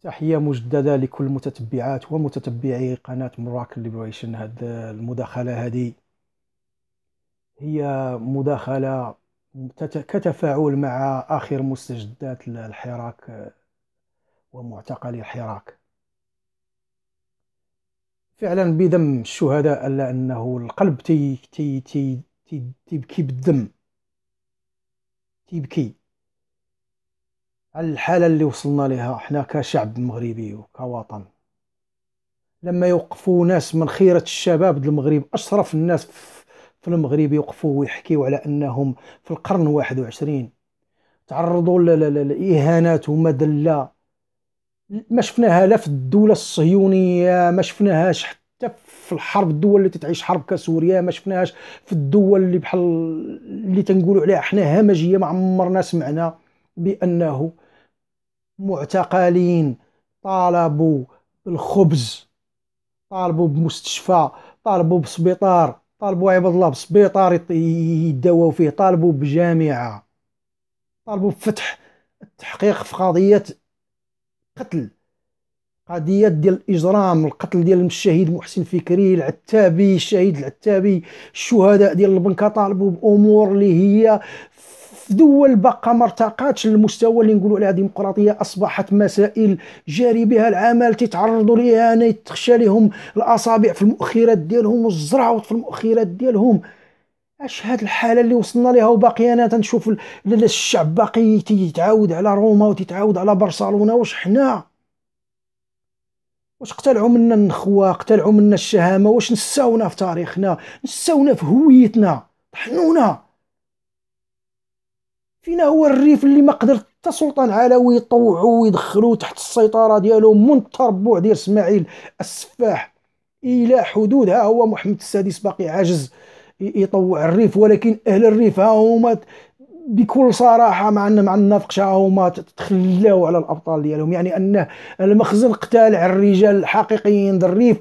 تحية مجددة لكل متتبعات ومتتبعي قناة مراك ليبريشن هاد المداخلة هذه هي مداخلة كتفاعل مع آخر مستجدات الحراك آه، ومعتقلي الحراك فعلا بدم الشهداء الا انه القلب تي تي تي تيبكي بالدم تيبكي على الحالة اللي وصلنا لها احنا كشعب مغربي وكوطن لما يوقفوا ناس من خيرة الشباب المغرب أشرف الناس في المغرب يوقفوا ويحكيوا على أنهم في القرن 21 تعرضوا لإهانات ومذلة ما شفناها لا في الدولة الصهيونية ما شفناهاش حتى في الحرب الدول اللي تتعيش حرب كسوريا ما شفناهاش في الدول اللي بحال اللي تنقولوا عليها احنا همجية ما عمرنا سمعنا بأنه معتقلين طالبوا بالخبز طالبوا بمستشفى طالبوا بسبيطار طالبوا عباد الله بسبيطار يداواو فيه طالبوا بجامعة طالبوا بفتح التحقيق في قضية قتل قضية ديال الإجرام القتل ديال الشهيد محسن فكري العتابي الشهيد العتابي الشهداء ديال البنكة طالبوا بأمور اللي هي دول باقا ما ارتقاتش للمستوى اللي نقولوا عليها ديمقراطيه اصبحت مسائل جاري بها العمل تيتعرضوا ليها انا تخشى لهم الاصابع في المؤخرات ديالهم والزراوط في المؤخرات ديالهم اش هاد الحاله اللي وصلنا ليها وباقي انا تنشوف الشعب باقي تيتعاود على روما وتتعاود على برشلونه واش حنا واش اقتلعوا منا النخوه اقتلعوا منا الشهامه واش نساونا في تاريخنا نساونا في هويتنا طحنونا فينا هو الريف اللي ما قدر حتى سلطان علوي يطوعو ويدخلو تحت السيطره ديالو من التربع ديال اسماعيل السفاح الى حدود ها هو محمد السادس باقي عاجز يطوع الريف ولكن اهل الريف ها هما بكل صراحه مع مع النفقشه هما تخلاو على الابطال ديالهم يعني ان المخزن قتال على الرجال الحقيقيين ديال الريف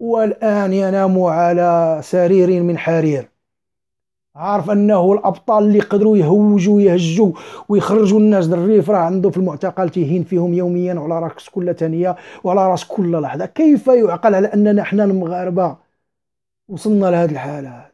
والان ينام على سرير من حرير عارف انه الابطال اللي قدروا يهوجوا يهجوا ويخرجوا الناس للريف راه عنده في المعتقل تيهين فيهم يوميا وعلى راس كل ثانيه وعلى راس كل لحظه كيف يعقل على اننا حنا المغاربه وصلنا لهذه الحاله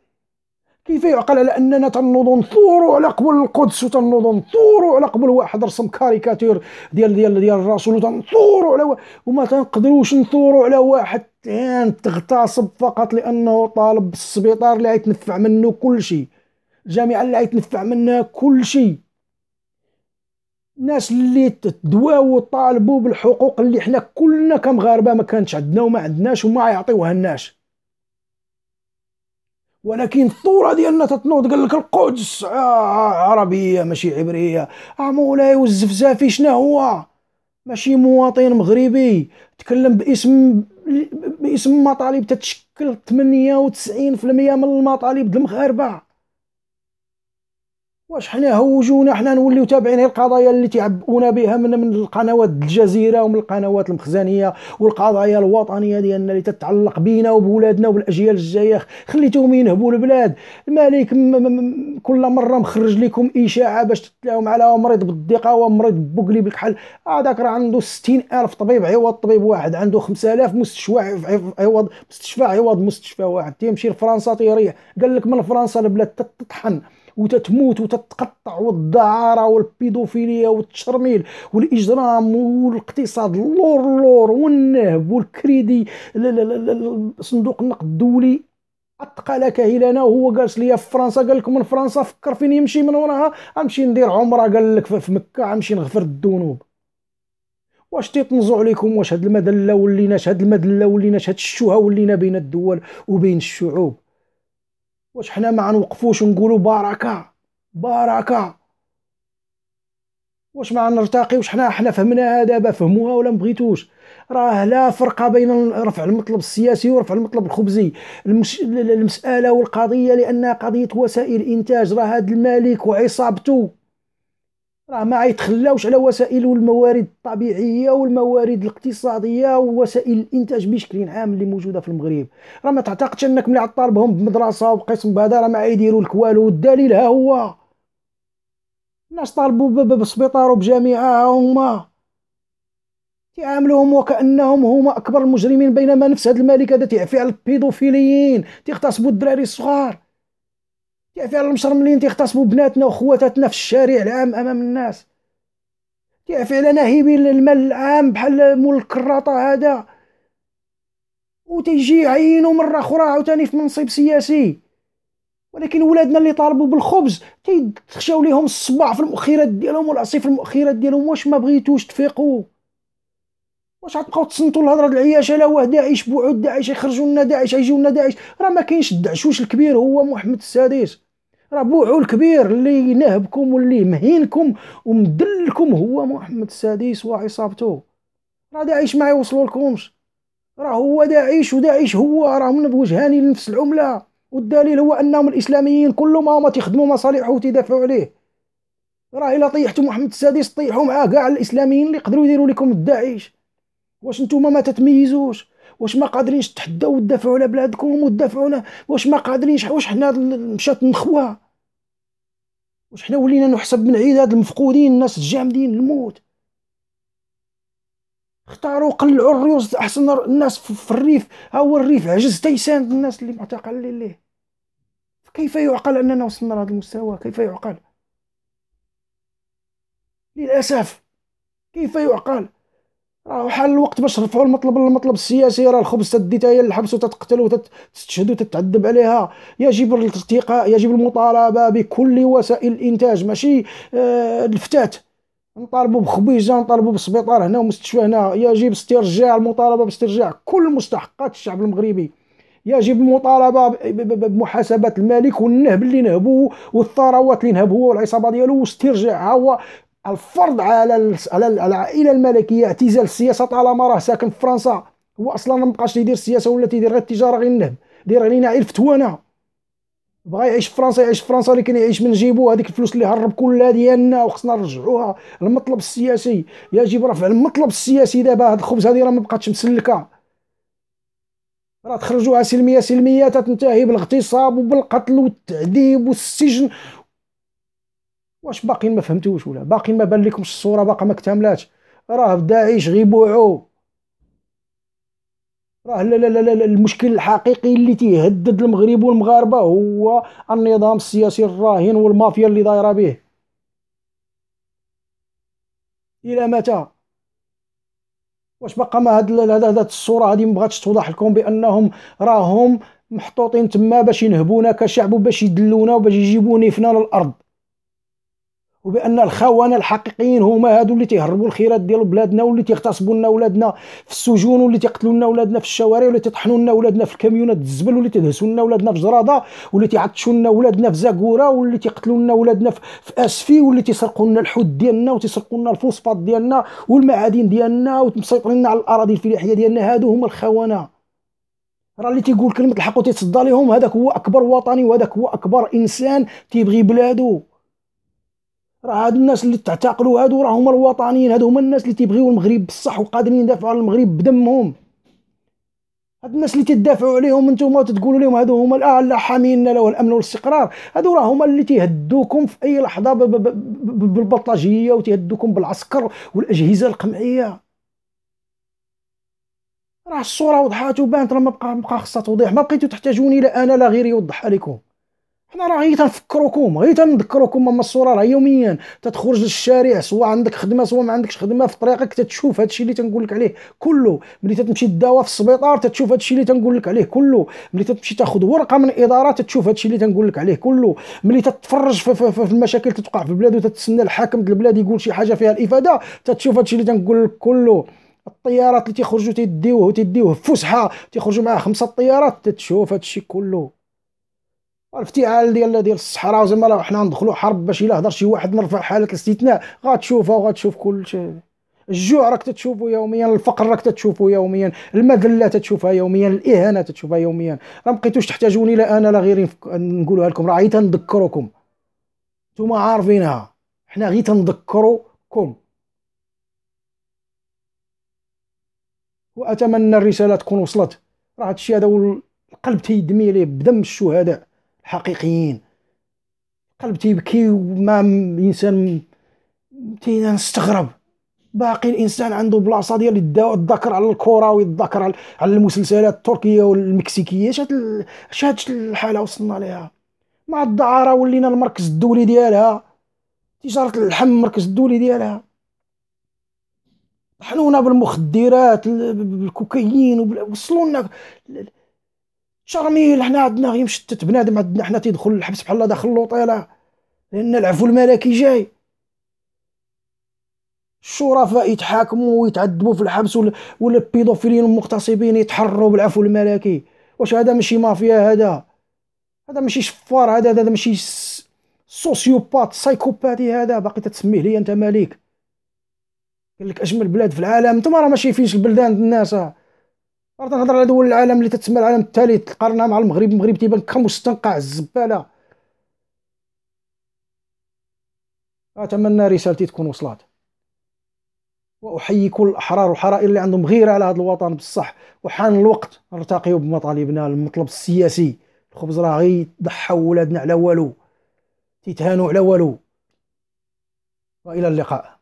كيف يعقل على اننا تنوضوا نثوروا على قبل القدس وتنوضوا نثوروا على قبل واحد رسم كاريكاتير ديال ديال ديال الرسول وتنثوروا على و... وما تنقدروش نثوروا على واحد تان إيه، تغتصب فقط لانه طالب بالسبيطار اللي غيتنفع منه كل شيء الجامعه اللي غيتنفع منها كل شيء الناس اللي تدواو وطالبوا بالحقوق اللي حنا كلنا كمغاربه ما كانتش عندنا وما عندناش وما يعطيوها الناس ولكن الثوره ديالنا تتنوض قال لك القدس آه, آه، عربيه ماشي عبريه اه مولاي والزفزافي شنو هو ماشي مواطن مغربي تكلم باسم باسم مطالب تتشكل 98% من المطالب المغاربه واش حنا هوجونا حنا نوليو تابعين القضايا اللي تعبؤنا بها من من القنوات الجزيره ومن القنوات المخزنيه والقضايا الوطنيه ديالنا اللي تتعلق بينا وبولادنا وبالاجيال الجايه خليتهم ينهبوا البلاد الملك كل مره مخرج لكم اشاعه باش تتلاهم على مريض بالضيقه ومريض بوكلي بالكحل هذاك راه عنده الف طبيب عوض طبيب واحد عنده 5000 مستشفى عوض مستشفى عوض مستشفى واحد تيمشي لفرنسا تيريح قال لك من فرنسا البلاد تطحن وتتموت وتتقطع والدعاره والبيدوفيليا والتشرميل والاجرام والاقتصاد اللور اللور والنهب والكريدي صندوق النقد الدولي اثقل هيلانا وهو جالس ليا في فرنسا قال لكم من فرنسا فكر فين يمشي من وراها غنمشي ندير عمره قال لك في مكه غنمشي نغفر الذنوب واش تيطنزو عليكم واش هاد المدله وليناش هاد المدله وليناش هاد الشوهه ولينا بين الدول وبين الشعوب واش حنا ما غنوقفوش ونقولوا بركه بركه واش ما نرتقيوش حنا حنا فهمناها دابا فهموها ولا مبغيتوش راه لا فرقه بين رفع المطلب السياسي ورفع المطلب الخبزي المش... المساله والقضيه لانها قضيه وسائل انتاج راه هاد الملك وعصابته راه ما يتخلاوش على وسائل الموارد الطبيعيه والموارد الاقتصاديه ووسائل الانتاج بشكل عام اللي موجوده في المغرب راه ما تعتقدش انك ملي عطالبهم بمدرسه وبقسم بهذا راه ما يديروا لك والو والدليل ها هو الناس طالبوا بسبيطار وبجامعه ها هما تعاملوهم وكانهم هما اكبر المجرمين بينما نفس هاد الملك هذا تيعفي على البيدوفيليين تيغتصبوا الدراري الصغار كيعفي على المشرملين تيغتصبوا بناتنا وخواتاتنا في الشارع العام امام الناس كيعفي على ناهبين المال العام بحال مول الكراطه هذا وتيجي يعينو مره اخرى عاوتاني في منصب سياسي ولكن ولادنا اللي طالبوا بالخبز تيتخشاو ليهم الصباع في المؤخرات ديالهم والعصي في المؤخرات ديالهم واش ما بغيتوش تفيقوا واش غتبقاو تصنتوا الهضره د العياشه لا واه داعش بوعود داعش يخرجوا لنا داعش يجيو لنا داعش راه ما كاينش الدعشوش الكبير هو محمد السادس راه بوعو الكبير اللي نهبكم واللي مهينكم ومدلكم هو محمد السادس وعصابته راه داعش ما يوصلوا لكمش راه هو داعش وداعش هو من وجهاني لنفس العمله والدليل هو انهم الاسلاميين كلهم هما تخدموا مصالحه وتدافعوا عليه راه الا طيحتوا محمد السادس طيحوا معاه كاع الاسلاميين اللي يقدروا يديروا لكم الداعش واش نتوما ما تتميزوش واش ما قادرينش تحدوا وتدافعوا على بلادكم وتدافعوا واش ما قادرينش واش حنا مشات نخوه واش حنا ولينا نحسب من عيد هاد المفقودين الناس الجامدين الموت اختاروا قلعوا الريوس احسن الناس في الريف ها هو الريف عجز تيسان الناس اللي معتقلين ليه كيف يعقل اننا وصلنا لهذا المستوى كيف يعقل للاسف كيف يعقل راه حال الوقت باش رفعوا المطلب المطلب السياسي راه الخبز تديتها هي للحبس وتتقتل وتستشهد وتتعذب عليها يجب الارتقاء يجب المطالبه بكل وسائل الانتاج ماشي آه الفتات نطالبوا بخبيزه نطالبوا بالسبيطار هنا ومستشفى هنا يجب استرجاع المطالبه باسترجاع كل مستحقات الشعب المغربي يجب المطالبه بمحاسبه الملك والنهب اللي نهبوه والثروات اللي نهبوه والعصابه ديالو واسترجاعها الفرض على على العائله الملكيه اعتزال السياسه طالما راه ساكن في فرنسا هو اصلا ما بقاش يدير السياسه ولا تيدير غير التجاره غير النهب داير علينا عيل فتوانا بغا يعيش في فرنسا يعيش في فرنسا ولكن يعيش من جيبو هذيك الفلوس اللي هرب كلها ديالنا وخصنا نرجعوها المطلب السياسي يجب رفع المطلب السياسي دابا هاد الخبز هذه راه ما بقاتش مسلكه راه تخرجوها سلميه سلميه تنتهي بالاغتصاب وبالقتل والتعذيب والسجن واش باقيين ما فهمتوش ولا باقيين ما بان لكمش الصوره باقا ما اكتملاتش راه داعش غيبوعو راه لا لا لا لا المشكل الحقيقي اللي تيهدد المغرب والمغاربه هو النظام السياسي الراهن والمافيا اللي دايره به الى متى واش بقى ما هاد هاد الصوره هادي مبغاتش توضح لكم بانهم راهم محطوطين تما باش ينهبونا كشعب وباش يدلونا وباش يجيبوني فنان للارض وبان الخونه الحقيقيين هما هادو اللي تيهربوا الخيرات ديال بلادنا واللي تيغتصبوا لنا ولادنا في السجون واللي تيقتلوا لنا ولادنا في الشوارع واللي تيطحنوا لنا ولادنا في الكاميونات الزبل واللي تيدهسوا لنا ولادنا في جراده واللي تيعطشوا لنا ولادنا في زاكوره واللي تيقتلوا لنا ولادنا في اسفي واللي تيسرقوا لنا الحوت ديالنا وتيسرقوا لنا الفوسفات ديالنا والمعادن ديالنا ومسيطرين على الاراضي الفلاحيه ديالنا هادو هما الخونه راه اللي تيقول كلمه الحق وتيتصدى لهم هذاك هو اكبر وطني وهذاك هو اكبر انسان تيبغي بلادو راه هاد الناس اللي تعتقلوا هادو راه هما الوطنيين هادو هما الناس اللي تيبغيو المغرب بصح وقادرين يدافعوا على المغرب بدمهم هاد الناس اللي تدافعوا عليهم نتوما وتقولوا لهم هادو هما الاعلى حامينا له الامن والاستقرار هادو راه هما اللي تيهدوكم في اي لحظه بالبطاجيه وتيهدوكم بالعسكر والاجهزه القمعيه راه الصوره وضحات وبانت راه ما بقى بقى خصها توضيح ما بقيتو تحتاجوني لا انا لا غيري يوضحها لكم حنا راه غير تنفكروكم غير تنذكروكم اما الصوره راه يوميا تتخرج للشارع سواء عندك خدمه سواء ما عندكش خدمه في طريقك تتشوف هادشي اللي تنقول لك عليه كله ملي تتمشي الدواء في السبيطار تتشوف هادشي اللي تنقول لك عليه كله ملي تتمشي تاخذ ورقه من اداره تتشوف هادشي اللي تنقول لك عليه كله ملي تتفرج في, في, في, في المشاكل تتوقع في البلاد وتتسنى الحاكم ديال البلاد يقول شي حاجه فيها الافاده تتشوف هادشي اللي تنقول لك كله الطيارات اللي تيخرجوا تيديوه تيديوه فسحه تيخرجوا معاه خمسه طيارات تتشوف هادشي كله الافتعال ديال ديال الصحراء زعما راه حنا ندخلوا حرب باش الا هضر شي واحد نرفع حاله الاستثناء غتشوفها وغتشوف كلشي الجوع راك تتشوفه يوميا الفقر راك تتشوفه يوميا المذله تتشوفها يوميا الاهانه تتشوفها يوميا راه مبقيتوش تحتاجوني لا انا لا غيري نقولها لكم راه غير تنذكركم نتوما عارفينها حنا غير تنذكركم واتمنى الرساله تكون وصلت راه هادشي هذا القلب تيدمي ليه بدم الشهداء حقيقيين القلب تيبكي وما الانسان تينا نستغرب باقي الانسان عنده بلاصه ديال يتذكر على الكره ويتذكر على المسلسلات التركيه والمكسيكيه شات شات الحاله وصلنا ليها مع الدعاره ولينا المركز الدولي ديالها تجاره اللحم المركز الدولي ديالها حنونا بالمخدرات بالكوكايين وصلوا لنا شرميل حنا عندنا غير مشتت بنادم عندنا حنا تيدخل الحبس بحال داخل لوطيله لان العفو الملكي جاي الشرفاء يتحاكموا ويتعذبوا في الحبس ولا البيدوفيلين المغتصبين يتحروا بالعفو الملكي واش هذا ماشي مافيا هذا هذا ماشي شفار هذا هذا ماشي سوسيوبات سايكوباتي هذا باقي تتسميه لي انت مالك قال لك اجمل بلاد في العالم انت راه ماشي فينش البلدان الناس راه تنهضر على دول العالم اللي تتسمى العالم الثالث قارنها مع المغرب المغرب تيبان كمستنقع الزباله اتمنى رسالتي تكون وصلت واحيي كل الاحرار والحرائر اللي عندهم غيره على هذا الوطن بصح وحان الوقت نرتقيو بمطالبنا المطلب السياسي الخبز راه غي ضحوا ولادنا على والو تيتهانوا على والو والى اللقاء